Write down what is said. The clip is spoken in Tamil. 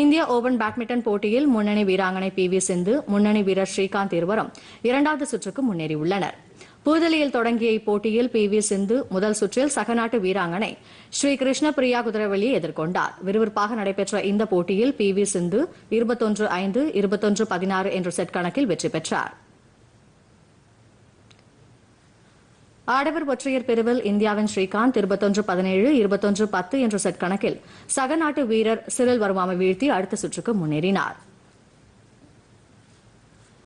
இந்திய ஓபன் பேட்மிண்டன் போட்டியில் முன்னணி வீராங்கனை பி வி சிந்து முன்னணி வீரர் ஸ்ரீகாந்த் இருவரும் இரண்டாவது சுற்றுக்கு முன்னேறியுள்ளனர் புதுதில்லியில் தொடங்கிய இப்போட்டியில் பி வி சிந்து முதல் சுற்றில் சகநாட்டு வீராங்கனை ஸ்ரீ கிருஷ்ண பிரியா குதிரவெளியை எதிர்கொண்டார் விறுவிறுப்பாக நடைபெற்ற இந்த போட்டியில் பி வி சிந்து இருபத்தொன்று ஐந்து இருபத்தொன்று பதினாறு என்ற செட் கணக்கில் வெற்றி பெற்றாா் ஆடவர் ஒற்றையர் பிரிவில் இந்தியாவின் ஸ்ரீகாந்த் இருபத்தொன்று பதினேழு இருபத்தொன்று பத்து என்ற செட் கணக்கில் சக நாட்டு வீரர் சிறில் வர்மாவை வீழ்த்தி அடுத்த சுற்றுக்கு முன்னேறினாா்